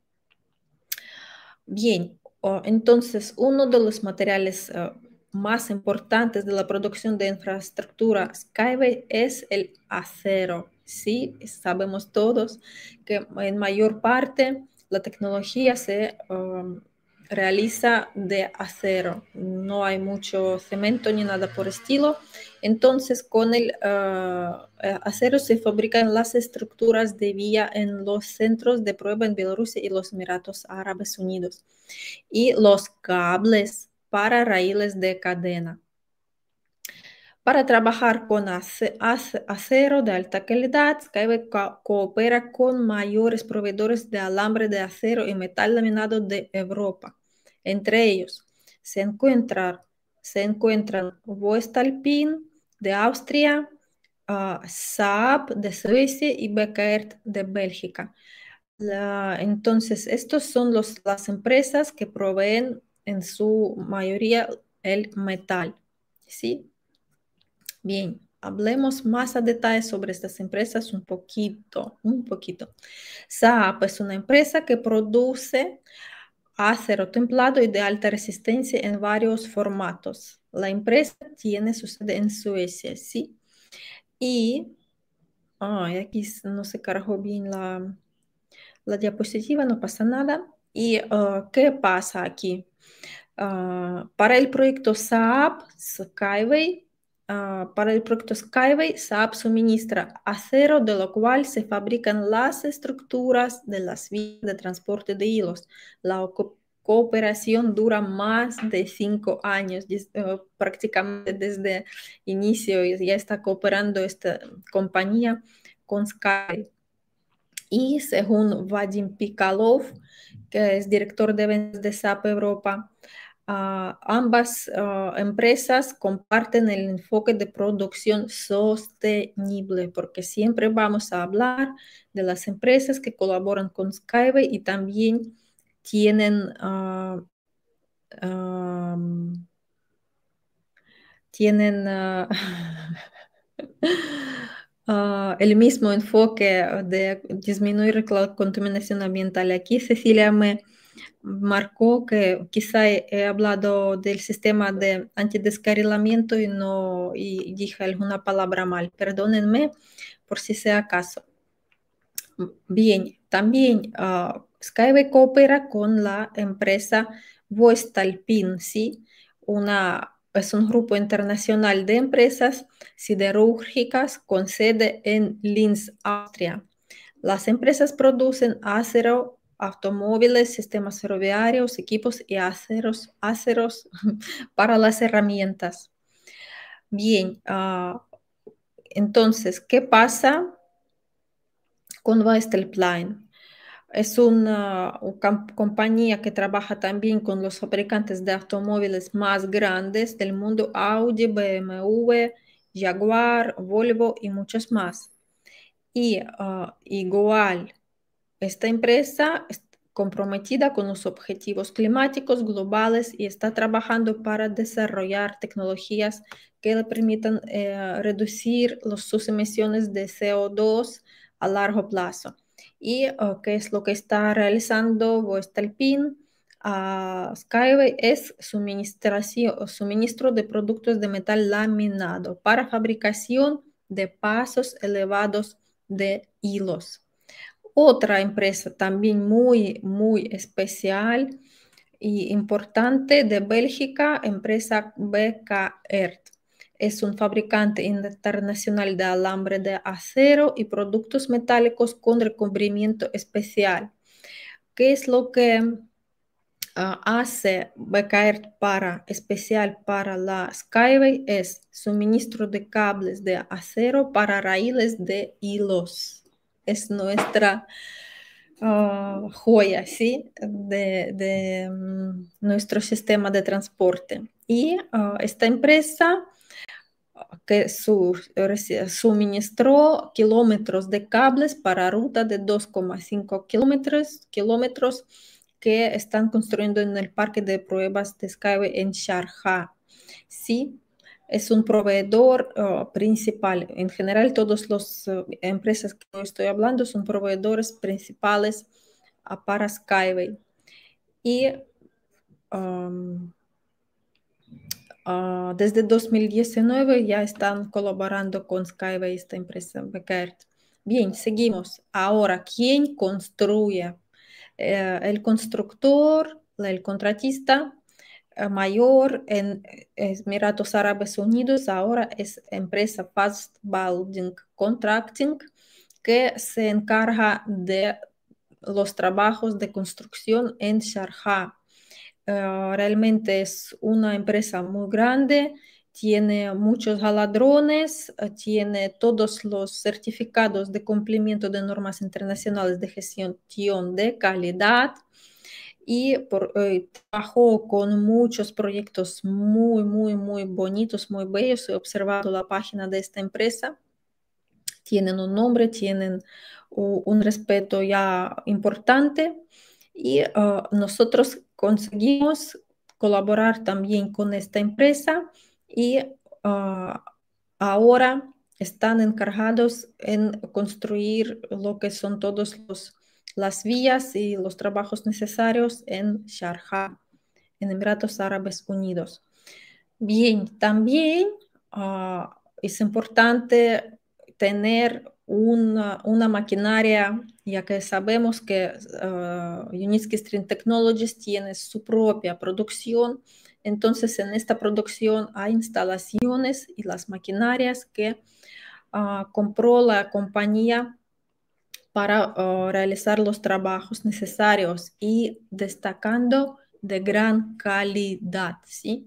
Bien, entonces uno de los materiales eh, más importantes de la producción de infraestructura Skyway es el acero. Sí, sabemos todos que en mayor parte la tecnología se um, realiza de acero, no hay mucho cemento ni nada por estilo. Entonces, con el ah, eh, acero se fabrican las estructuras de vía en los centros de prueba en Bielorrusia y los Emiratos Árabes Unidos y los cables para raíles de cadena. Para trabajar con acero de alta calidad, Skyway coopera con mayores proveedores de alambre de acero y metal laminado de Europa. Entre ellos se encuentran, se de Austria, ah, Saab de Suecia y Bekaert de Bélgica. entonces, estos son las empresas que proveen en su mayoría el metal. ¿sí? Bien, hablemos más a detalle sobre estas empresas un poquito, un poquito. Saab es pues, una empresa que produce acero templado y de alta resistencia en varios formatos. La empresa tiene su sede en Suecia, ¿sí? Y aquí no se cargó bien la, diapositiva, no pasa nada. ¿Y ah, qué pasa aquí? Ah, para el proyecto Saab Skyway Ah, para el proyecto Skyway, SAP suministra acero, de lo cual se fabrican las estructuras de las vías de transporte de hilos. La cooperación dura más de cinco años, eh, prácticamente desde inicio ya está cooperando esta compañía con Skyway. Y según Vadim Pikalov, que es director de ventas de SAP Europa, Ah, ambas ah, empresas comparten el enfoque de producción sostenible, porque siempre vamos a hablar de las empresas que colaboran con Skyway y también tienen, ah, tienen el mismo enfoque de disminuir la contaminación ambiental. Aquí Cecilia me marcó que quizá he hablado del sistema de antidescarrilamiento y no y dije alguna palabra mal. Perdónenme por si sea caso. Bien, también ah, Skyway coopera con la empresa Voestalpin, ¿sí? Una es un grupo internacional de empresas siderúrgicas con sede en Linz, Austria. Las empresas producen acero automóviles, sistemas ferroviarios, equipos y aceros, aceros para las herramientas. Bien, ah, entonces, ¿qué pasa con Westelplan? Es una, compañía que trabaja también con los fabricantes de automóviles más grandes del mundo, Audi, BMW, Jaguar, Volvo y muchos más. Y ah, igual esta empresa está comprometida con los objetivos climáticos globales y está trabajando para desarrollar tecnologías que le permitan eh, reducir sus emisiones de CO2 a largo plazo. Y oh, qué es lo que está realizando Westalpin ah, Skyway es suministro de productos de metal laminado para fabricación de pasos elevados de hilos otra empresa también muy, muy especial y importante de Bélgica, empresa BKR. Es un fabricante internacional de alambre de acero y productos metálicos con recubrimiento especial. ¿Qué es lo que ah, hace BKR para, especial para la Skyway? Es suministro de cables de acero para raíles de hilos es nuestra ah, joya, ¿sí? De, mm, nuestro sistema de transporte. Y ah, esta empresa ah, que suministró kilómetros de cables para ruta de 2,5 kilómetros, kilómetros que están construyendo en el parque de pruebas de Skyway en Sharjah. Sí, es un proveedor uh, principal. En general, todas las uh, empresas que estoy hablando son proveedores principales uh, para Skyway. Y um, desde 2019 ya están colaborando con Skyway esta empresa Beckert. Bien, seguimos. Ahora, ¿quién construye? Eh, el constructor, el contratista eh, mayor en Emiratos Árabes Unidos ahora es empresa Fast Building Contracting que se encarga de los trabajos de construcción en Sharjah. Eh, realmente es una empresa muy grande, tiene muchos galadrones, eh, tiene todos los certificados de cumplimiento de normas internacionales de gestión de calidad y por, eh, trabajó con muchos proyectos muy, muy, muy bonitos, muy bellos. He observado la página de esta empresa. Tienen un nombre, tienen un respeto ya importante y ah, nosotros conseguimos colaborar también con esta empresa y ah, ahora están encargados en construir lo que son todos los las vías y los trabajos necesarios en Sharjah, en Emiratos Árabes Unidos. Bien, también ah, es importante tener una, maquinaria, ya que sabemos que uh, ah, Unitsky Stream Technologies tiene su propia producción, entonces en esta producción hay instalaciones y las maquinarias que ah, compró la compañía para oh, realizar los trabajos necesarios y destacando de gran calidad,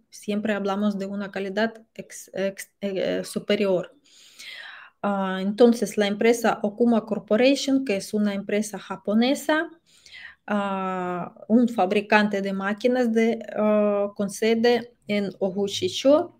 Siempre hablamos de una calidad eh, superior. Ah, entonces, la empresa Okuma Corporation, que es una empresa japonesa, ah, un fabricante de máquinas de, oh, con sede en Ohushisho,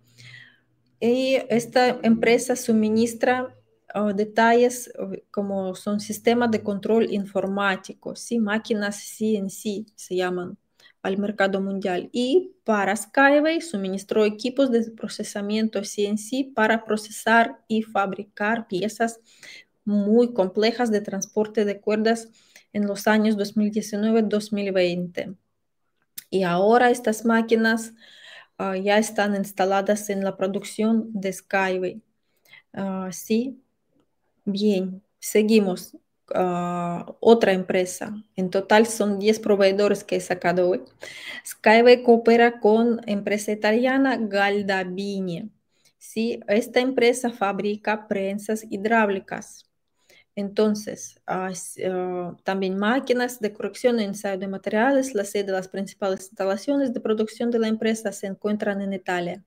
y esta empresa suministra Ah, detalles como son sistemas de control informático, ¿sí? máquinas CNC se llaman al mercado mundial. Y para Skyway suministró equipos de procesamiento CNC para procesar y fabricar piezas muy complejas de transporte de cuerdas en los años 2019-2020. Y ahora estas máquinas ah, ya están instaladas en la producción de Skyway. Ah, sí, Bien, seguimos. Ah, otra empresa. En total son 10 proveedores que he sacado hoy. Skyway coopera con empresa italiana Galdabini. ¿sí? Esta empresa fabrica prensas hidráulicas. Entonces, ah, ah, también máquinas de corrección de ensayo de materiales. La sede de las principales instalaciones de producción de la empresa se encuentran en Italia.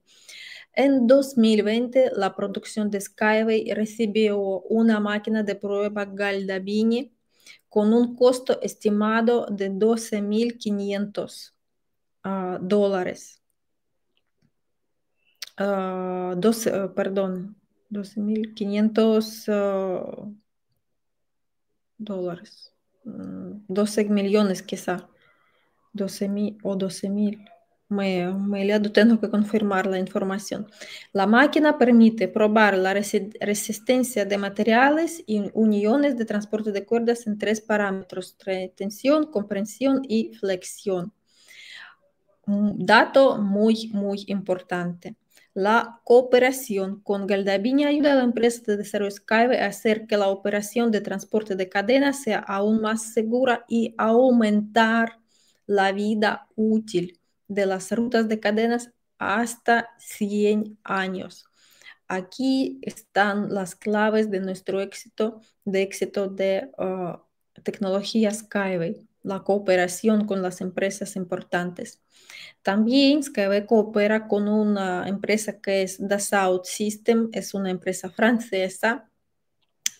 En 2020, la producción de Skyway recibió una máquina de prueba Galdabini con un costo estimado de 12.500 ah, dólares. Ah, ah, perdón, 12.500 dólares. 12 mm, millones quizá. 12.000 o 12.000 me, me tengo que confirmar la información. La máquina permite probar la resistencia de materiales y uniones de transporte de cuerdas en tres parámetros, tensión, comprensión y flexión. Un dato muy, muy importante. La cooperación con Galdabini ayuda a la empresa de desarrollo Skyway a hacer que la operación de transporte de cadena sea aún más segura y aumentar la vida útil de las rutas de cadenas hasta 100 años. Aquí están las claves de nuestro éxito, de éxito de uh, tecnología Skyway, e la cooperación con las empresas importantes. También Skyway e coopera con una empresa que es Dassault System, es una empresa francesa.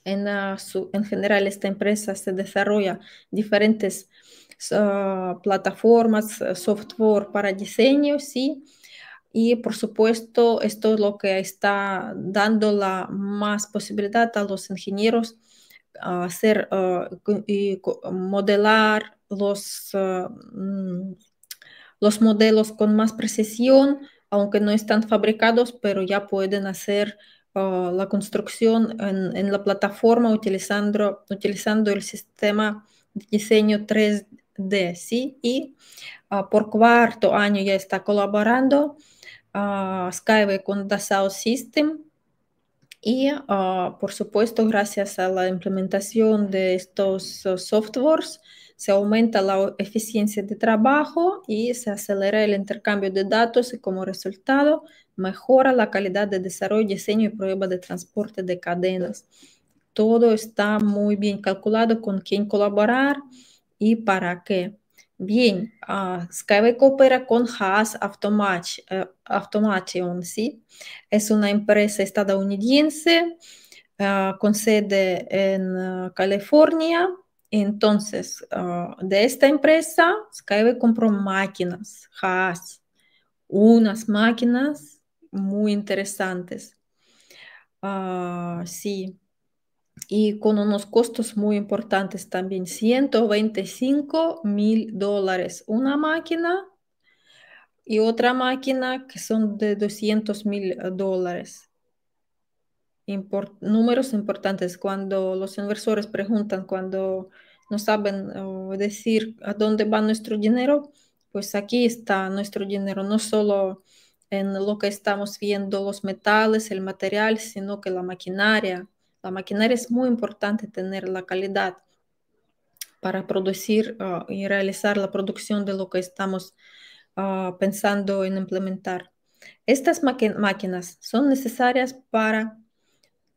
En, uh, en general, esta empresa se desarrolla diferentes plataformas, э, э, software para diseño, sí. Y por supuesto, esto es lo que está dando la más posibilidad a los ingenieros a hacer eh, y modelar los, eh, los modelos con más precisión, aunque no están fabricados, pero ya pueden hacer eh, la construcción en, la plataforma utilizando, utilizando el sistema de diseño 3, d de ¿sí? Y ah, por cuarto año ya está colaborando ah, Skyway con Dassault System. Y ah, por supuesto, gracias a la implementación de estos softwares, se aumenta la eficiencia de trabajo y se acelera el intercambio de datos y como resultado mejora la calidad de desarrollo, diseño y prueba de transporte de cadenas. Todo está muy bien calculado con quién colaborar, y para qué. Bien, ah, Skyway coopera con Haas eh, Automation, Es una empresa estadounidense ah, con sede en ah, California. Entonces, de esta empresa, Skyway compró máquinas, Haas, unas máquinas muy interesantes. sí, y con unos costos muy importantes también, 125 mil dólares una máquina y otra máquina que son de 200 mil dólares. números importantes cuando los inversores preguntan, cuando no saben eh, decir a dónde va nuestro dinero, pues aquí está nuestro dinero, no solo en lo que estamos viendo, los metales, el material, sino que la maquinaria la maquinaria es muy importante tener la calidad para producir ah, y realizar la producción de lo que estamos ah, pensando en implementar. Estas máquinas son necesarias para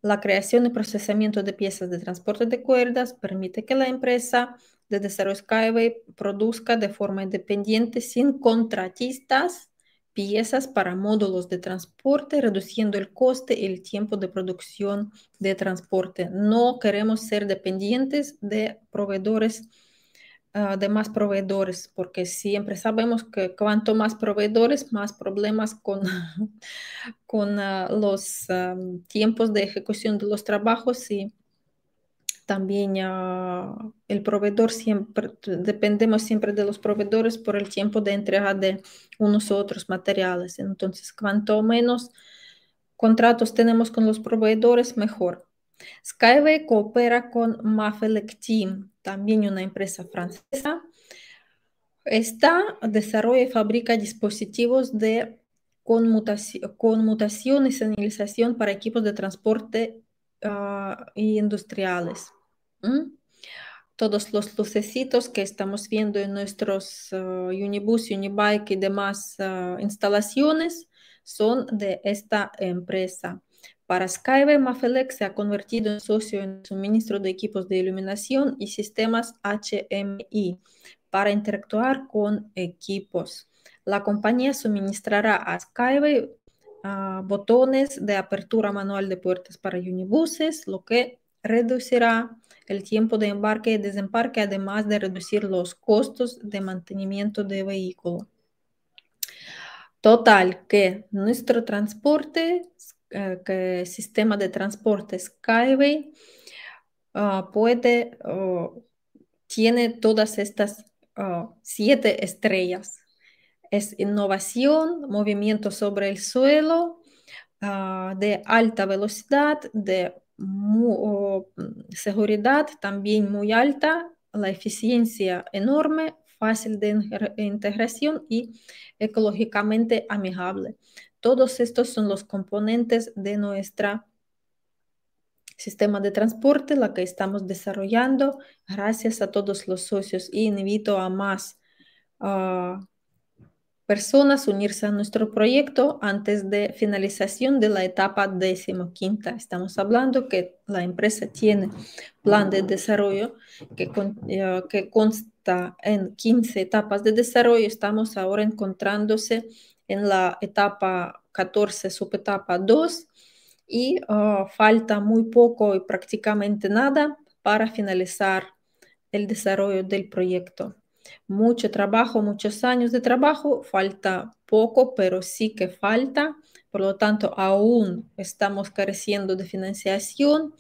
la creación y procesamiento de piezas de transporte de cuerdas, permite que la empresa de desarrollo Skyway produzca de forma independiente sin contratistas piezas para módulos de transporte, reduciendo el coste y el tiempo de producción de transporte. No queremos ser dependientes de proveedores, ah, de más proveedores, porque siempre sabemos que cuanto más proveedores, más problemas con, con ah, los ah, tiempos de ejecución de los trabajos y también el proveedor siempre, dependemos siempre de los proveedores por el tiempo de entrega de unos u otros materiales. Entonces, cuanto menos contratos tenemos con los proveedores, mejor. Skyway coopera con Mafelec Team, también una empresa francesa. Esta desarrolla y fabrica dispositivos de conmutación y señalización para equipos de transporte Ah, industriales. Todos los lucecitos que estamos viendo en nuestros ah, Unibus, Unibike y demás ah, instalaciones son de esta empresa. Para Skyway, Mafelec se ha convertido en socio en suministro de equipos de iluminación y sistemas HMI para interactuar con equipos. La compañía suministrará a Skyway Ah, botones de apertura manual de puertas para unibuses, lo que reducirá el tiempo de embarque y desembarque, además de reducir los costos de mantenimiento de vehículo. Total, que nuestro transporte, eh, que sistema de transporte Skyway ah, puede, oh, tiene todas estas ah, siete estrellas es innovación, movimiento sobre el suelo, ah, de alta velocidad, de mm, seguridad también muy alta, la eficiencia enorme, fácil de integración y ecológicamente amigable. Todos estos son los componentes de nuestro sistema de transporte, la que estamos desarrollando. Gracias a todos los socios y invito a más ah, personas unirse a nuestro proyecto antes de finalización de la etapa decimoquinta. Estamos hablando que la empresa tiene plan de desarrollo que, eh, consta en 15 etapas de desarrollo. Estamos ahora encontrándose en la etapa 14, subetapa 2, y ah, falta muy poco y prácticamente nada para finalizar el desarrollo del proyecto. Mucho trabajo, muchos años de trabajo, falta poco, pero sí que falta. Por lo tanto, aún estamos careciendo de financiación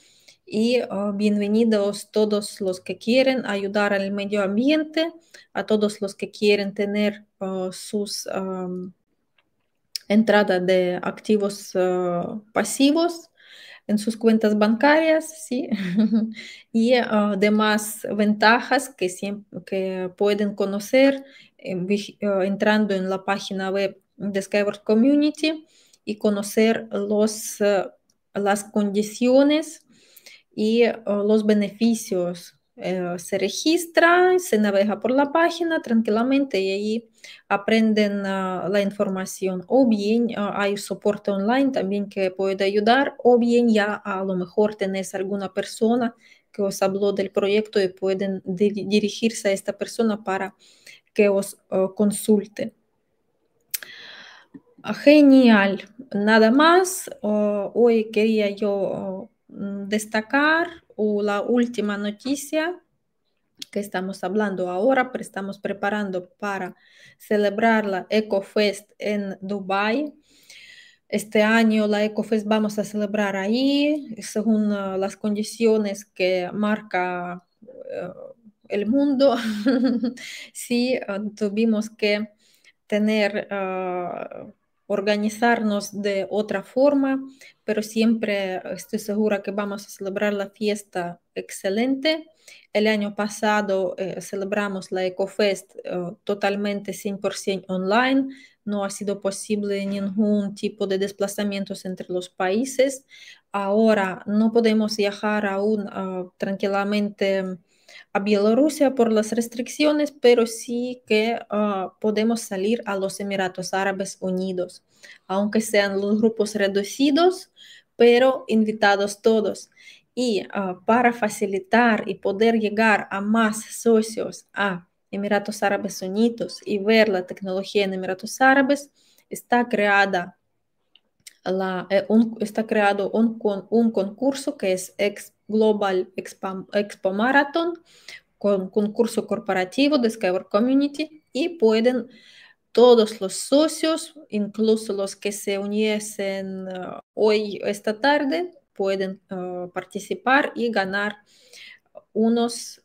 y ah, bienvenidos todos los que quieren ayudar al medio ambiente, a todos los que quieren tener ah, sus ah, entradas de activos pasivos en sus cuentas bancarias, ¿sí? y ah, demás ventajas que, que pueden conocer ah, entrando en la página web de Skyward Community y conocer los, ah, las condiciones y los beneficios eh, se registra, se navega por la página tranquilamente y ahí aprenden ah, la información. O bien ah, hay soporte online también que puede ayudar, o bien ya a lo mejor tenés alguna persona que os habló del proyecto y pueden dirigirse a esta persona para que os oh, consulte. Ah, genial. Nada más. Oh, hoy quería yo oh, destacar la última noticia que estamos hablando ahora, pero estamos preparando para celebrar la EcoFest en Dubai. Este año la EcoFest vamos a celebrar ahí según eh, las condiciones que marca eh, el mundo. sí, eh, tuvimos que tener organizarnos de otra forma, pero siempre estoy segura que vamos a celebrar la fiesta excelente. El año pasado eh, celebramos la EcoFest eh, totalmente 100% online. No ha sido posible ningún tipo de desplazamientos entre los países. Ahora no podemos viajar aún ah, tranquilamente a Bielorrusia por las restricciones, pero sí que ah, podemos salir a los Emiratos Árabes Unidos, aunque sean los grupos reducidos, pero invitados todos. Y ah, para facilitar y poder llegar a más socios a Emiratos Árabes Unidos y ver la tecnología en Emiratos Árabes, está creada eh, está creado un, un concurso que es Ex Global Expo, Marathon, con concurso corporativo de Community y pueden todos los socios, incluso los que se uniesen uh, hoy, esta tarde, pueden uh, participar y ganar unos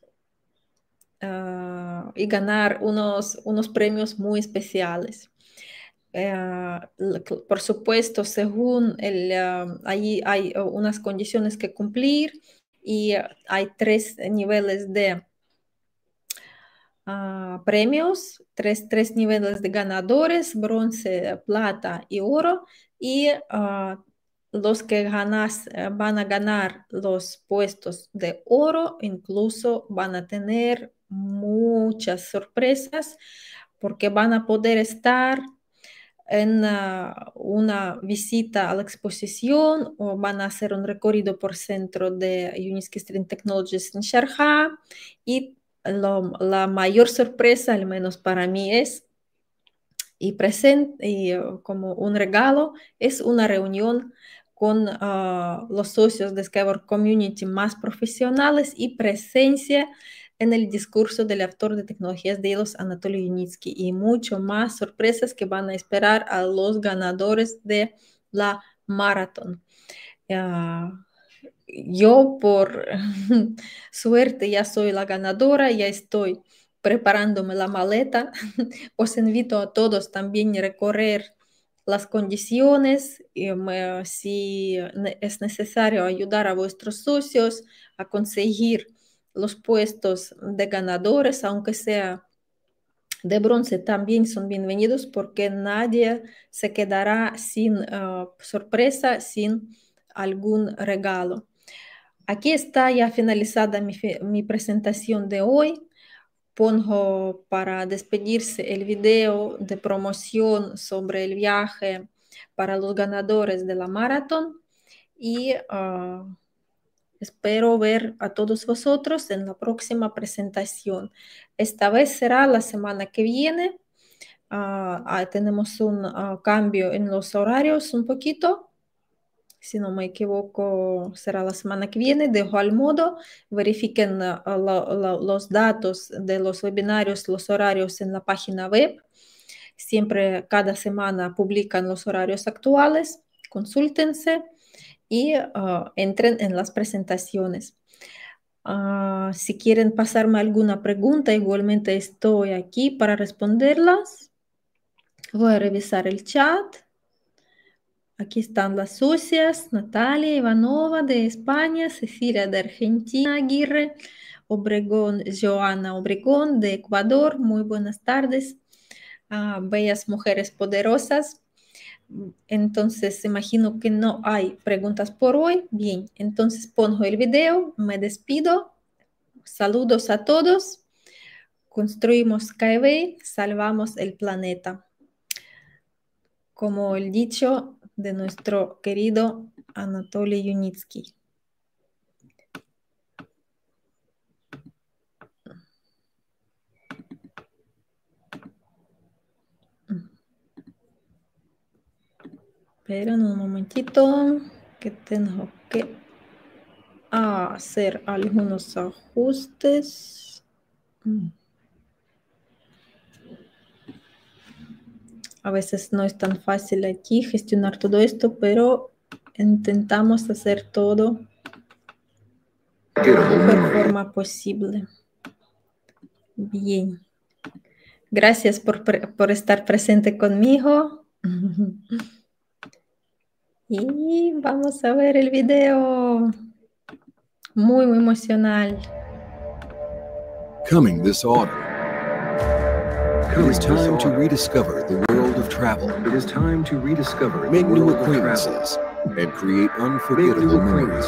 uh, y ganar unos, unos premios muy especiales. Eh, por supuesto, según el, ah, hay oh, unas condiciones que cumplir y hay tres niveles de ah, premios, tres, tres, niveles de ganadores, bronce, plata y oro, y ah, los que ganas, eh, van a ganar los puestos de oro, incluso van a tener muchas sorpresas porque van a poder estar en ah, una visita a la exposición o van a hacer un recorrido por centro de Uniski Stream Technologies en Sharjah y la mayor sorpresa, al menos para mí, es y, present, y eh, como un regalo, es una reunión con ah, los socios de Skyward Community más profesionales y presencia en el discurso del autor de tecnologías de los Anatoly Yunitsky y mucho más sorpresas que van a esperar a los ganadores de la maratón. Ah, yo por suerte ya soy la ganadora, ya estoy preparándome la maleta. Os invito a todos también a recorrer las condiciones, um, eh, si es necesario ayudar a vuestros socios a conseguir los puestos de ganadores, aunque sea de bronce, también son bienvenidos porque nadie se quedará sin ah, sorpresa, sin algún regalo. Aquí está ya finalizada mi, presentación de hoy pongo para despedirse el video de promoción sobre el viaje para los ganadores de la maratón y ah, Espero ver a todos vosotros en la próxima presentación. Esta vez será la semana que viene. Ah, ah, tenemos un ah, cambio en los horarios un poquito. Si no me equivoco, será la semana que viene. Dejo al modo. Verifiquen los datos de los webinarios, los horarios en la página web. Siempre cada semana publican los horarios actuales. Consultense y ah, entren en las presentaciones. Ah, si quieren pasarme alguna pregunta, igualmente estoy aquí para responderlas. Voy a revisar el chat. Aquí están las socias, Natalia Ivanova de España, Cecilia de Argentina, Aguirre, Obregón, Joana Obregón de Ecuador. Muy buenas tardes. Ah, bellas mujeres poderosas. Entonces, imagino que no hay preguntas por hoy. Bien, entonces pongo el video, me despido. Saludos a todos. Construimos Skyway, e salvamos el planeta. Como el dicho de nuestro querido Anatoly Yunitsky. Esperen un momentito que tengo que hacer algunos ajustes. Mm. A veces no es tan fácil aquí gestionar todo esto, pero intentamos hacer todo de la mejor forma posible. Bien. Gracias por, por estar presente conmigo. Y vamos a ver el video. Muy, muy emocional. Coming this autumn. It is time to rediscover the world of travel. It is time to rediscover Make new acquaintances and create unforgettable memories.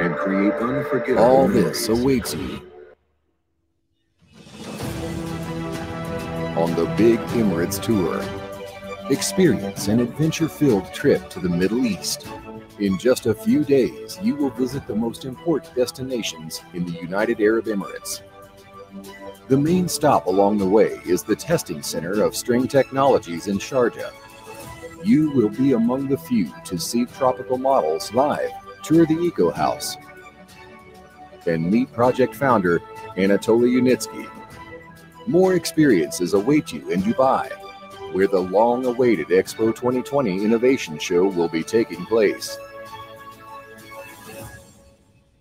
And create unforgettable All this awaits you on the Big Emirates Tour. Experience an adventure filled trip to the Middle East. In just a few days, you will visit the most important destinations in the United Arab Emirates. The main stop along the way is the testing center of String Technologies in Sharjah. You will be among the few to see tropical models live, tour the Eco House, and meet project founder Anatoly Unitsky. More experiences await you in Dubai where the long awaited Expo 2020 Innovation Show will be taking place.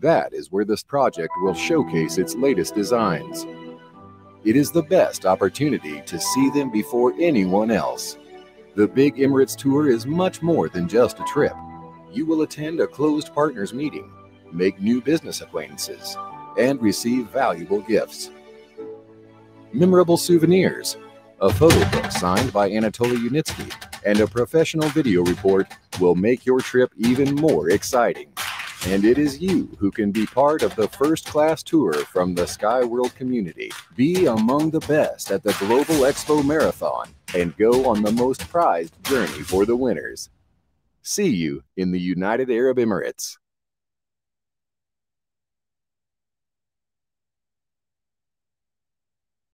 That is where this project will showcase its latest designs. It is the best opportunity to see them before anyone else. The Big Emirates Tour is much more than just a trip. You will attend a closed partners meeting, make new business acquaintances, and receive valuable gifts. Memorable souvenirs, a photo book signed by Anatoly Unitsky and a professional video report will make your trip even more exciting. And it is you who can be part of the first class tour from the Skyworld community. Be among the best at the Global Expo Marathon and go on the most prized journey for the winners. See you in the United Arab Emirates.